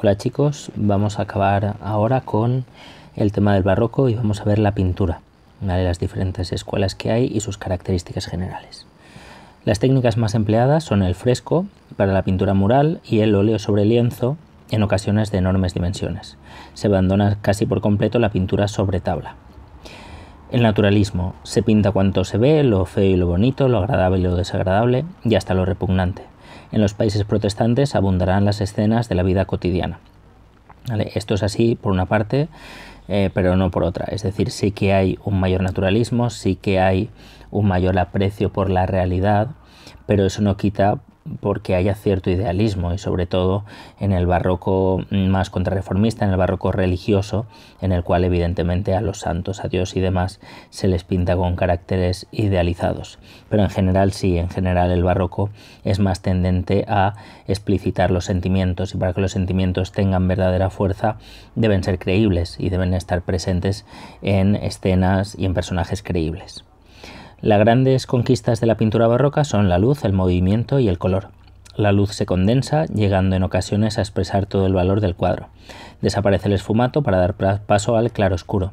Hola chicos, vamos a acabar ahora con el tema del barroco y vamos a ver la pintura, las diferentes escuelas que hay y sus características generales. Las técnicas más empleadas son el fresco para la pintura mural y el óleo sobre lienzo en ocasiones de enormes dimensiones. Se abandona casi por completo la pintura sobre tabla. El naturalismo se pinta cuanto se ve, lo feo y lo bonito, lo agradable y lo desagradable y hasta lo repugnante. En los países protestantes abundarán las escenas de la vida cotidiana. Esto es así por una parte, eh, pero no por otra. Es decir, sí que hay un mayor naturalismo, sí que hay un mayor aprecio por la realidad, pero eso no quita porque haya cierto idealismo y sobre todo en el barroco más contrarreformista, en el barroco religioso, en el cual evidentemente a los santos, a Dios y demás se les pinta con caracteres idealizados. Pero en general sí, en general el barroco es más tendente a explicitar los sentimientos y para que los sentimientos tengan verdadera fuerza deben ser creíbles y deben estar presentes en escenas y en personajes creíbles. Las grandes conquistas de la pintura barroca son la luz, el movimiento y el color. La luz se condensa, llegando en ocasiones a expresar todo el valor del cuadro. Desaparece el esfumato para dar paso al claroscuro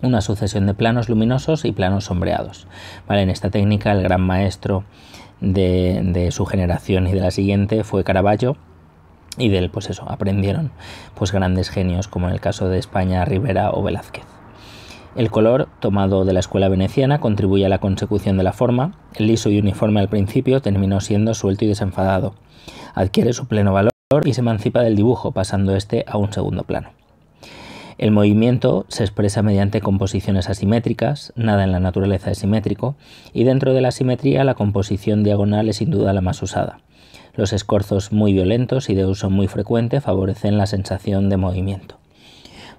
una sucesión de planos luminosos y planos sombreados. En esta técnica el gran maestro de, su generación y de la siguiente fue Caravaggio y de él pues eso, aprendieron pues grandes genios como en el caso de España, Rivera o Velázquez. El color, tomado de la escuela veneciana, contribuye a la consecución de la forma. El liso y uniforme al principio terminó siendo suelto y desenfadado. Adquiere su pleno valor y se emancipa del dibujo, pasando este a un segundo plano. El movimiento se expresa mediante composiciones asimétricas, nada en la naturaleza es simétrico, y dentro de la asimetría, la composición diagonal es sin duda la más usada. Los escorzos muy violentos y de uso muy frecuente favorecen la sensación de movimiento.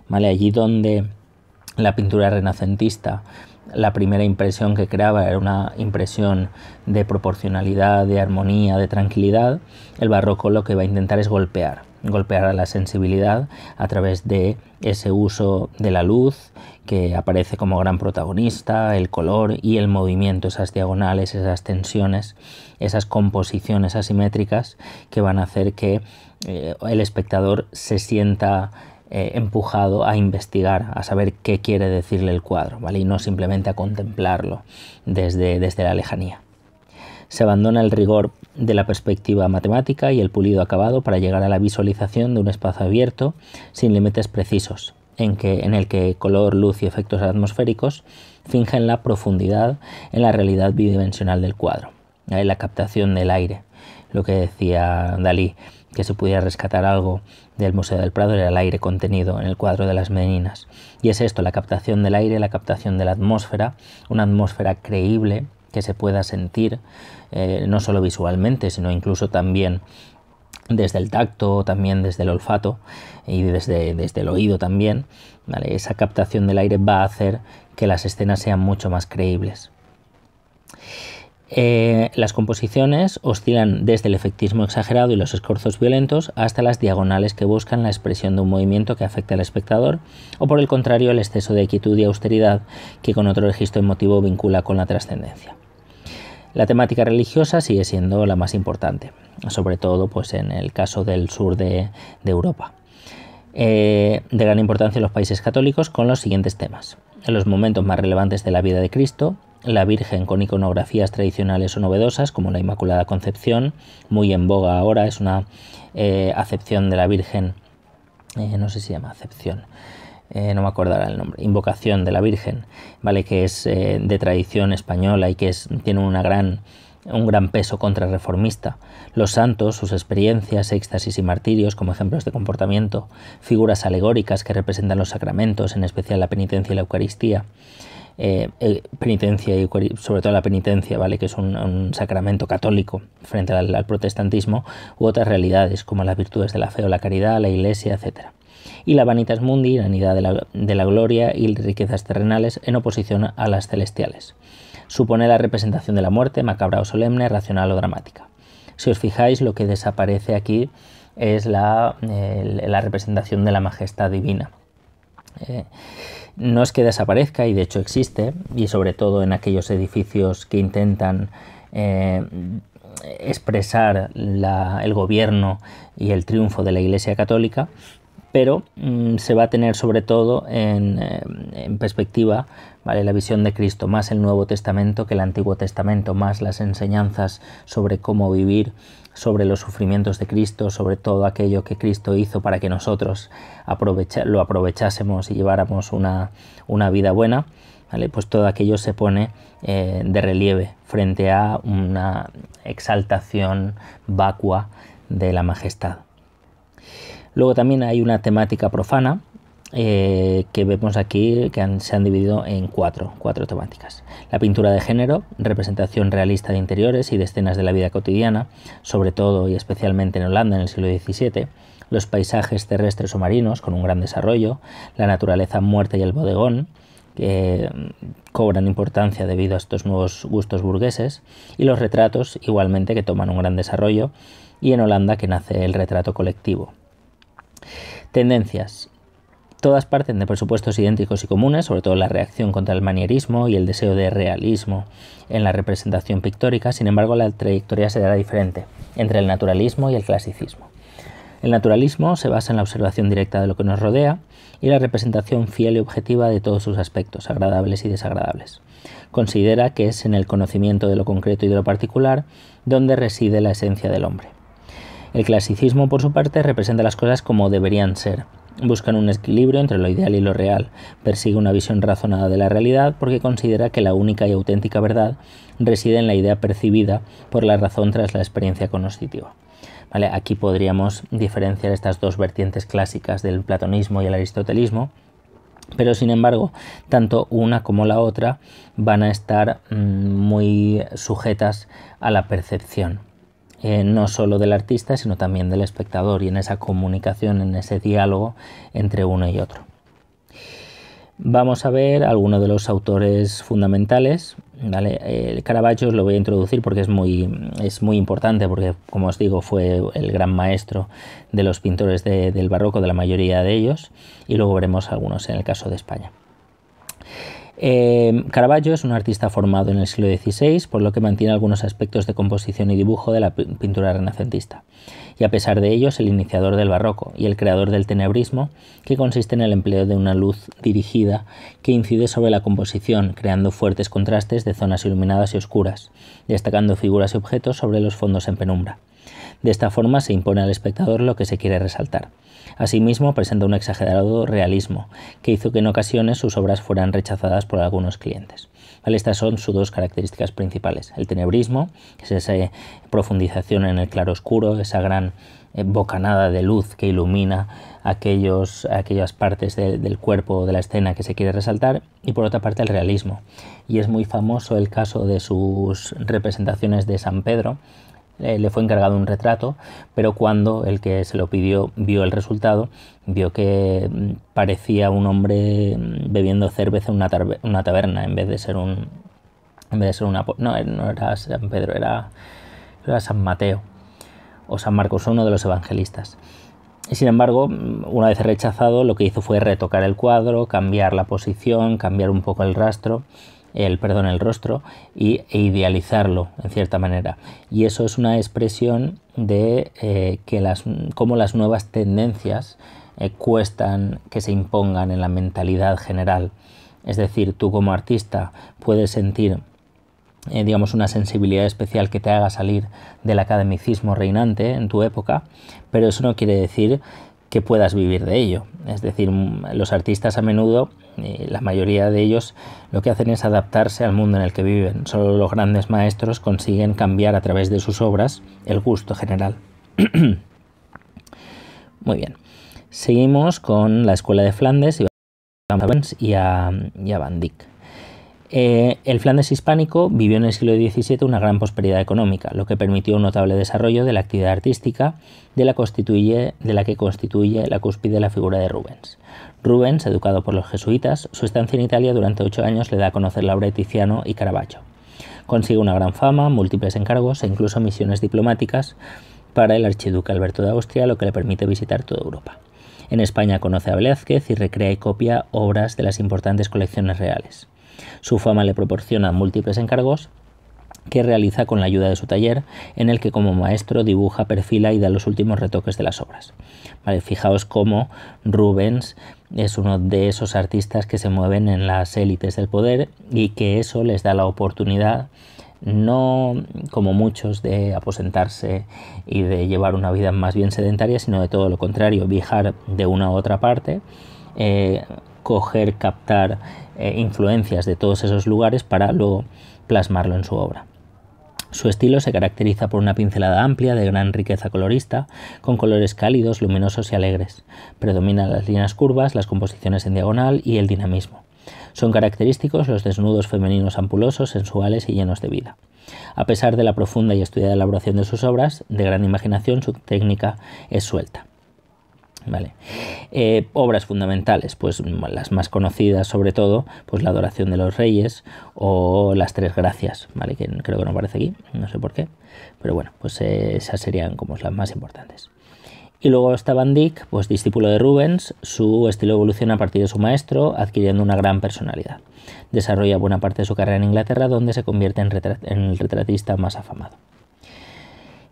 ¿Vale? Allí donde la pintura renacentista. La primera impresión que creaba era una impresión de proporcionalidad, de armonía, de tranquilidad. El barroco lo que va a intentar es golpear, golpear a la sensibilidad a través de ese uso de la luz que aparece como gran protagonista, el color y el movimiento, esas diagonales, esas tensiones, esas composiciones asimétricas que van a hacer que eh, el espectador se sienta eh, empujado a investigar, a saber qué quiere decirle el cuadro, y no simplemente a contemplarlo desde, desde la lejanía. Se abandona el rigor de la perspectiva matemática y el pulido acabado para llegar a la visualización de un espacio abierto sin límites precisos, en, el que color, luz y efectos atmosféricos fingen la profundidad en la realidad bidimensional del cuadro, en la captación del aire, lo que decía Dalí, que se pudiera rescatar algo del Museo del Prado era el aire contenido en el cuadro de las meninas. Y es esto, la captación del aire, la captación de la atmósfera, una atmósfera creíble que se pueda sentir, eh, no solo visualmente, sino incluso también desde el tacto, también desde el olfato y desde, desde el oído también. Esa captación del aire va a hacer que las escenas sean mucho más creíbles. Eh, las composiciones oscilan desde el efectismo exagerado y los escorzos violentos hasta las diagonales que buscan la expresión de un movimiento que afecta al espectador, o por el contrario, el exceso de quietud y austeridad que con otro registro emotivo vincula con la trascendencia. La temática religiosa sigue siendo la más importante, sobre todo pues, en el caso del sur de, Europa. Eh, de gran importancia en los países católicos con los siguientes temas. En los momentos más relevantes de la vida de Cristo, la Virgen con iconografías tradicionales o novedosas, como la Inmaculada Concepción, muy en boga ahora, es una eh, acepción de la Virgen, eh, no sé si se llama acepción, eh, no me acordará el nombre, invocación de la Virgen, ¿vale? Que es de tradición española y que es, tiene una gran un gran peso contrarreformista. Los santos, sus experiencias, éxtasis y martirios como ejemplos de comportamiento, figuras alegóricas que representan los sacramentos, en especial la penitencia y la Eucaristía, eh, eh, penitencia y sobre todo la penitencia, ¿vale? que es un, sacramento católico frente al, protestantismo, u otras realidades como las virtudes de la fe o la caridad, la iglesia, etc. Y la vanitas mundi, la unidad de la, gloria y riquezas terrenales en oposición a las celestiales. Supone la representación de la muerte, macabra o solemne, racional o dramática. Si os fijáis, lo que desaparece aquí es la, representación de la majestad divina. Eh, no es que desaparezca, y de hecho existe, y sobre todo en aquellos edificios que intentan eh, expresar el gobierno y el triunfo de la Iglesia Católica, pero mm, se va a tener sobre todo en, eh, en, perspectiva ¿vale? la visión de Cristo, más el Nuevo Testamento que el Antiguo Testamento, más las enseñanzas sobre cómo vivir sobre los sufrimientos de Cristo, sobre todo aquello que Cristo hizo para que nosotros lo aprovechásemos y lleváramos una, vida buena, ¿vale? pues todo aquello se pone eh, de relieve frente a una exaltación vacua de la majestad. Luego también hay una temática profana, eh, que vemos aquí que se han dividido en cuatro, cuatro temáticas. La pintura de género, representación realista de interiores y de escenas de la vida cotidiana, sobre todo y especialmente en Holanda en el siglo XVII, los paisajes terrestres o marinos con un gran desarrollo, la naturaleza muerta y el bodegón, que mm, cobran importancia debido a estos nuevos gustos burgueses y los retratos igualmente que toman un gran desarrollo y en Holanda que nace el retrato colectivo. Tendencias. Todas parten de presupuestos idénticos y comunes, sobre todo la reacción contra el manierismo y el deseo de realismo en la representación pictórica, sin embargo la trayectoria se dará diferente entre el naturalismo y el clasicismo. El naturalismo se basa en la observación directa de lo que nos rodea y la representación fiel y objetiva de todos sus aspectos, agradables y desagradables. Considera que es en el conocimiento de lo concreto y de lo particular donde reside la esencia del hombre. El clasicismo, por su parte, representa las cosas como deberían ser, Buscan un equilibrio entre lo ideal y lo real. Persigue una visión razonada de la realidad porque considera que la única y auténtica verdad reside en la idea percibida por la razón tras la experiencia conoscitiva. Aquí podríamos diferenciar estas dos vertientes clásicas del platonismo y el aristotelismo, pero sin embargo, tanto una como la otra van a estar mm, muy sujetas a la percepción. Eh, no solo del artista, sino también del espectador y en esa comunicación, en ese diálogo entre uno y otro. Vamos a ver algunos de los autores fundamentales. El Caravaggio os lo voy a introducir porque es muy, es muy importante, porque como os digo fue el gran maestro de los pintores del barroco, de la mayoría de ellos, y luego veremos algunos en el caso de España. Em, Caravaggio es un artista formado en el siglo XVI, por lo que mantiene algunos aspectos de composición y dibujo de la pintura renacentista, y a pesar de ello es el iniciador del barroco y el creador del tenebrismo, que consiste en el empleo de una luz dirigida que incide sobre la composición, creando fuertes contrastes de zonas iluminadas y oscuras, destacando figuras y objetos sobre los fondos en penumbra. De esta forma se impone al espectador lo que se quiere resaltar. Asimismo, presenta un exagerado realismo, que hizo que en ocasiones sus obras fueran rechazadas por algunos clientes. Estas son sus dos características principales. El tenebrismo, que es esa eh, profundización en el claro oscuro, esa gran eh, bocanada de luz que ilumina aquellos, aquellas partes del cuerpo de la escena que se quiere resaltar, y por otra parte el realismo. Y es muy famoso el caso de sus representaciones de San Pedro, eh, le fue encargado un retrato, pero cuando el que se lo pidió vio el resultado, vio que mm, parecía un hombre mm, bebiendo cerveza en una, taberna en vez de ser un... En vez de ser una... No, eh, no era San Pedro, era, era San Mateo o San Marcos, uno de los evangelistas. Y sin embargo, mm, una vez rechazado, lo que hizo fue retocar el cuadro, cambiar la posición, cambiar un poco el rastro el, perdón, el rostro y, e idealizarlo en cierta manera. Y eso es una expresión de eh, que las, cómo las nuevas tendencias eh, cuestan que se impongan en la mentalidad general. Es decir, tú como artista puedes sentir eh, digamos, una sensibilidad especial que te haga salir del academicismo reinante en tu época, pero eso no quiere decir que puedas vivir de ello. Es decir, los artistas a menudo, eh, la mayoría de ellos, lo que hacen es adaptarse al mundo en el que viven. Solo los grandes maestros consiguen cambiar a través de sus obras el gusto general. Muy bien. Seguimos con la Escuela de Flandes y y a Van Dyck. Eh, el Flandes hispánico vivió en el siglo XVII una gran prosperidad económica, lo que permitió un notable desarrollo de la actividad artística de la, de la que constituye la cúspide de la figura de Rubens. Rubens, educado por los jesuitas, su estancia en Italia durante ocho años le da a conocer la obra de Tiziano y Caravaggio. Consigue una gran fama, múltiples encargos e incluso misiones diplomáticas para el archiduque Alberto de Austria, lo que le permite visitar toda Europa. En España conoce a Velázquez y recrea y copia obras de las importantes colecciones reales. Su fama le proporciona múltiples encargos que realiza con la ayuda de su taller, en el que como maestro dibuja, perfila y da los últimos retoques de las obras. fijaos cómo Rubens es uno de esos artistas que se mueven en las élites del poder y que eso les da la oportunidad no como muchos de aposentarse y de llevar una vida más bien sedentaria, sino de todo lo contrario, viajar de una a otra parte, eh, coger, captar eh, influencias de todos esos lugares para luego plasmarlo en su obra. Su estilo se caracteriza por una pincelada amplia de gran riqueza colorista, con colores cálidos, luminosos y alegres. Predominan las líneas curvas, las composiciones en diagonal y el dinamismo. Son característicos los desnudos femeninos ampulosos, sensuales y llenos de vida. A pesar de la profunda y estudiada elaboración de sus obras, de gran imaginación, su técnica es suelta. Vale. Eh, obras fundamentales, pues las más conocidas sobre todo, pues la adoración de los reyes o las tres gracias, ¿vale? que creo que no aparece aquí, no sé por qué, pero bueno, pues eh, esas serían como las más importantes. Y luego está Van Dyck, pues discípulo de Rubens, su estilo evoluciona a partir de su maestro, adquiriendo una gran personalidad. Desarrolla buena parte de su carrera en Inglaterra, donde se convierte en, en el retratista más afamado.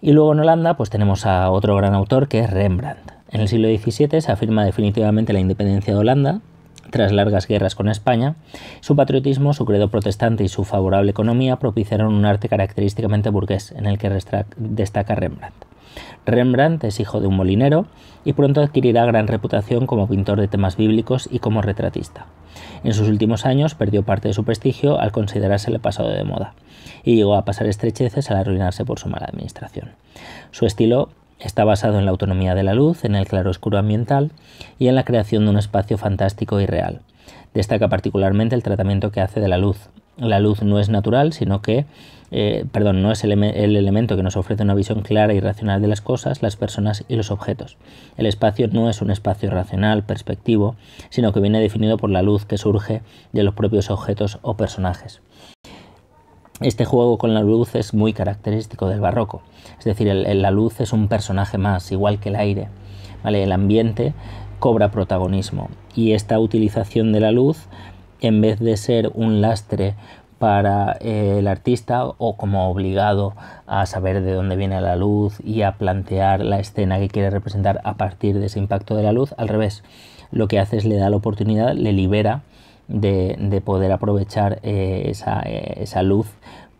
Y luego en Holanda, pues tenemos a otro gran autor que es Rembrandt. En el siglo XVII se afirma definitivamente la independencia de Holanda, tras largas guerras con España, su patriotismo, su credo protestante y su favorable economía propiciaron un arte característicamente burgués, en el que destaca Rembrandt. Rembrandt es hijo de un molinero y pronto adquirirá gran reputación como pintor de temas bíblicos y como retratista. En sus últimos años perdió parte de su prestigio al el pasado de moda y llegó a pasar estrecheces al arruinarse por su mala administración. Su estilo Está basado en la autonomía de la luz, en el claroscuro ambiental y en la creación de un espacio fantástico y real. Destaca particularmente el tratamiento que hace de la luz. La luz no es natural, sino que, eh, perdón, no es el elemento que nos ofrece una visión clara y racional de las cosas, las personas y los objetos. El espacio no es un espacio racional, perspectivo, sino que viene definido por la luz que surge de los propios objetos o personajes. Este juego con la luz es muy característico del barroco, es decir, la luz es un personaje más, igual que el aire, ¿vale? el ambiente cobra protagonismo y esta utilización de la luz, en vez de ser un lastre para eh, el artista o como obligado a saber de dónde viene la luz y a plantear la escena que quiere representar a partir de ese impacto de la luz, al revés, lo que hace es le da la oportunidad, le libera de, poder aprovechar eh, eh, esa, luz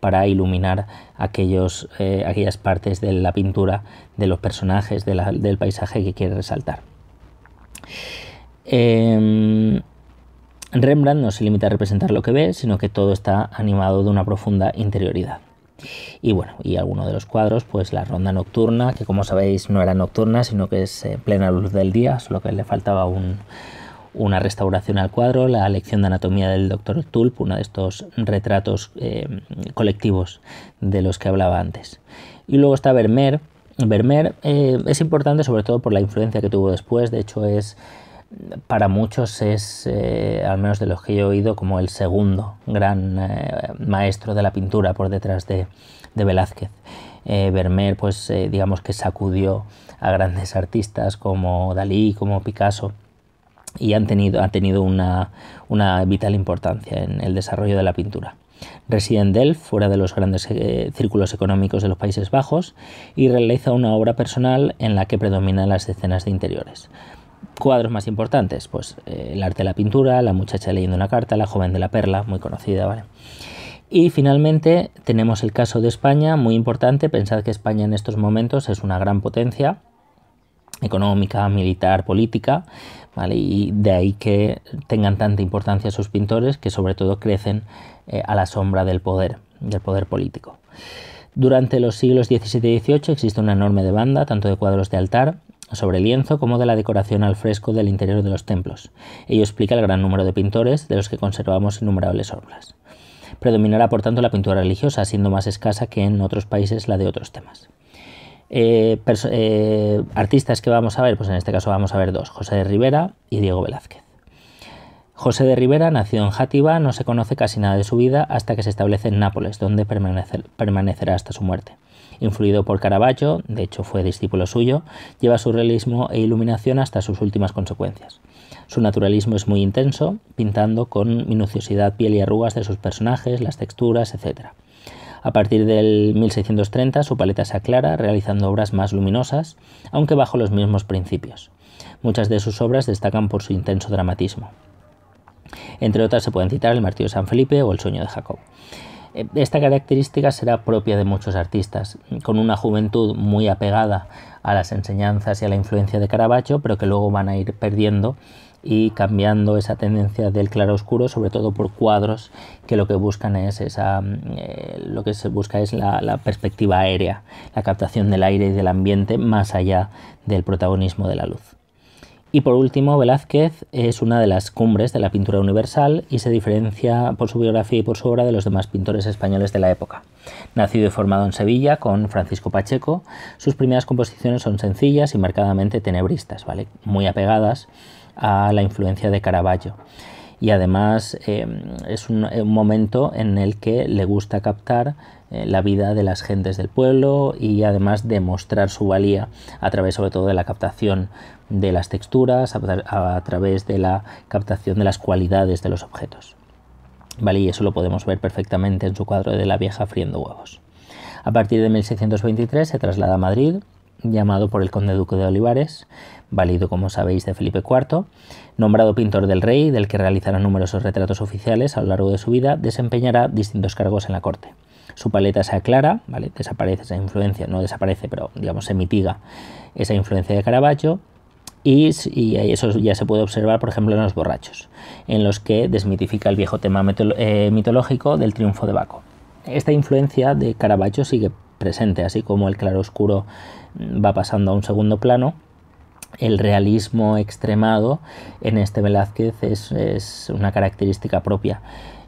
para iluminar aquellos, eh, aquellas partes de la pintura de los personajes, del paisaje que quiere resaltar. Em, Rembrandt no se limita a representar lo que ve, sino que todo está animado de una profunda interioridad. Y bueno, y alguno de los cuadros, pues la ronda nocturna, que como sabéis no era nocturna, sino que es plena luz del día, solo que le faltaba un, una restauración al cuadro, la lección de anatomía del doctor Tulp, uno de estos retratos eh, colectivos de los que hablaba antes. Y luego está Vermeer. Vermeer eh, es importante sobre todo por la influencia que tuvo después, de hecho es para muchos es, eh, al menos de los que yo he oído, como el segundo gran maestro de la pintura por detrás de, de Velázquez. Vermeer, pues digamos que sacudió a grandes artistas como Dalí, como Picasso, y han tenido, ha tenido una, vital importancia en el desarrollo de la pintura. Reside en Delft, fuera de los grandes eh, círculos económicos de los Países Bajos, y realiza una obra personal en la que predominan las escenas de interiores. Cuadros más importantes, pues eh, el arte de la pintura, la muchacha leyendo una carta, la joven de la perla, muy conocida, ¿vale? Y finalmente tenemos el caso de España, muy importante, pensad que España en estos momentos es una gran potencia económica, militar, política, y de ahí que tengan tanta importancia sus pintores que sobre todo crecen eh, a la sombra del poder, del poder político. Durante los siglos XVII y XVIII existe una enorme demanda, tanto de cuadros de altar sobre lienzo como de la decoración al fresco del interior de los templos. Ello explica el gran número de pintores, de los que conservamos innumerables obras. Predominará por tanto la pintura religiosa, siendo más escasa que en otros países la de otros temas. Eh, eh, artistas que vamos a ver, pues en este caso vamos a ver dos, José de Rivera y Diego Velázquez. José de Rivera nació en Játiva, no se conoce casi nada de su vida hasta que se establece en Nápoles, donde permanecerá hasta su muerte. Influido por Caravaggio, de hecho fue discípulo suyo, lleva su realismo e iluminación hasta sus últimas consecuencias. Su naturalismo es muy intenso, pintando con minuciosidad piel y arrugas de sus personajes, las texturas, etc. A partir del 1630 su paleta se aclara realizando obras más luminosas, aunque bajo los mismos principios. Muchas de sus obras destacan por su intenso dramatismo. Entre otras se pueden citar El martirio de San Felipe o El Sueño de Jacob. Eh, esta característica será propia de muchos artistas, con una juventud muy apegada a las enseñanzas y a la influencia de Caravaggio, pero que luego van a ir perdiendo y cambiando esa tendencia del claro oscuro sobre todo por cuadros que lo que buscan es esa mm, eh, lo que se busca es la, perspectiva aérea la captación del aire y del ambiente más allá del protagonismo de la luz y por último, Velázquez es una de las cumbres de la pintura universal y se diferencia por su biografía y por su obra de los demás pintores españoles de la época. Nacido y formado en Sevilla con Francisco Pacheco, sus primeras composiciones son sencillas y marcadamente tenebristas, ¿vale? muy apegadas a la influencia de Caravaggio. Y además em, es un, momento en el que le gusta captar eh, la vida de las gentes del pueblo y además demostrar su valía a través sobre todo de la captación de las texturas, a, a través de la captación de las cualidades de los objetos. ¿Vale? Y eso lo podemos ver perfectamente en su cuadro de la vieja friendo huevos. A partir de 1623 se traslada a Madrid, llamado por el conde duque de Olivares, válido como sabéis de Felipe IV, nombrado pintor del rey, del que realizará numerosos retratos oficiales a lo largo de su vida, desempeñará distintos cargos en la corte. Su paleta se aclara, ¿vale? desaparece esa influencia, no desaparece, pero digamos se mitiga esa influencia de Caravaggio, y, eso ya se puede observar, por ejemplo, en Los Borrachos, en los que desmitifica el viejo tema eh, mitológico del triunfo de Baco. Esta influencia de Caravaggio sigue presente, así como el claroscuro va pasando a un segundo plano el realismo extremado en este Velázquez es, una característica propia.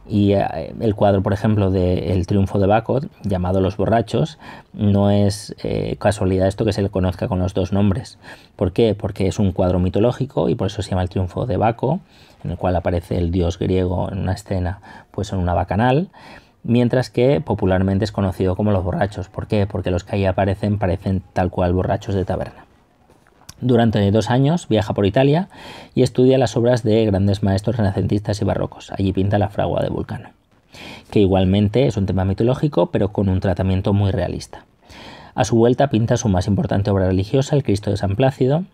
Y eh, el cuadro, por ejemplo, de El triunfo de Baco, llamado Los borrachos, no es eh, casualidad esto que se le conozca con los dos nombres. ¿Por qué? Porque es un cuadro mitológico y por eso se llama El triunfo de Baco, en el cual aparece el dios griego en una escena, pues en una bacanal mientras que popularmente es conocido como los borrachos. ¿Por qué? Porque los que ahí aparecen parecen tal cual borrachos de taberna. Durante dos años viaja por Italia y estudia las obras de grandes maestros renacentistas y barrocos. Allí pinta la fragua de Vulcano, que igualmente es un tema mitológico, pero con un tratamiento muy realista. A su vuelta pinta su más importante obra religiosa, el Cristo de San Plácido,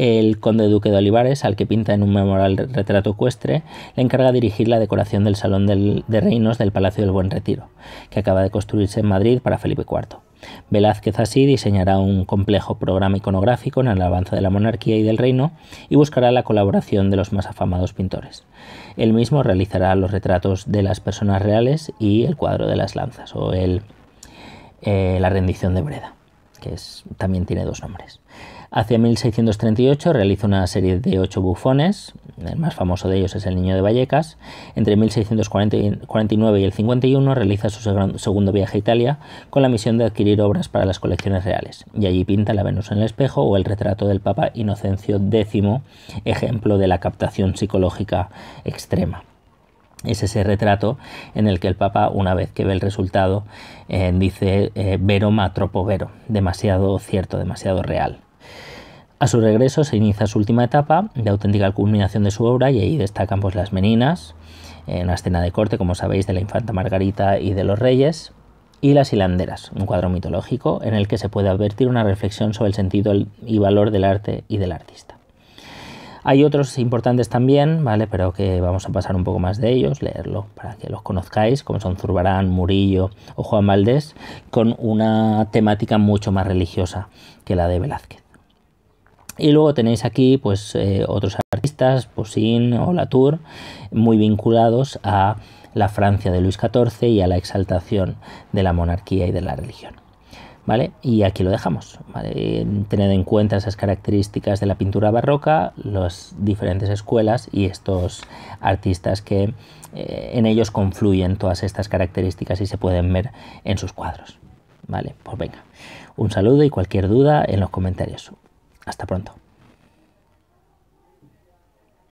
el conde duque de Olivares, al que pinta en un memorial retrato ecuestre, le encarga dirigir la decoración del Salón de Reinos del Palacio del Buen Retiro, que acaba de construirse en Madrid para Felipe IV. Velázquez así diseñará un complejo programa iconográfico en el avance de la monarquía y del reino y buscará la colaboración de los más afamados pintores. Él mismo realizará los retratos de las personas reales y el cuadro de las lanzas o el, eh, la rendición de Breda, que también tiene dos nombres. Hacia 1638 realiza una serie de ocho bufones, el más famoso de ellos es El Niño de Vallecas. Entre 1649 y el 51 realiza su segundo viaje a Italia con la misión de adquirir obras para las colecciones reales, y allí pinta La Venus en el espejo o el retrato del Papa Inocencio X, ejemplo de la captación psicológica extrema. Es ese retrato en el que el Papa, una vez que ve el resultado, eh, dice eh, vero ma vero, demasiado cierto, demasiado real. A su regreso se inicia su última etapa de auténtica culminación de su obra y ahí destacan pues, las meninas, en una escena de corte, como sabéis, de la infanta Margarita y de los reyes, y Las hilanderas, un cuadro mitológico en el que se puede advertir una reflexión sobre el sentido y valor del arte y del artista. Hay otros importantes también, ¿vale? Pero que vamos a pasar un poco más de ellos, leerlo para que los conozcáis, como son Zurbarán, Murillo o Juan Valdés, con una temática mucho más religiosa que la de Velázquez. Y luego tenéis aquí pues eh, otros artistas, Poussin o Latour, muy vinculados a la Francia de Luis XIV y a la exaltación de la monarquía y de la religión. ¿Vale? Y aquí lo dejamos. teniendo Tened en cuenta esas características de la pintura barroca, las diferentes escuelas y estos artistas que eh, en ellos confluyen todas estas características y se pueden ver en sus cuadros. ¿Vale? Pues venga, un saludo y cualquier duda en los comentarios. Hasta pronto.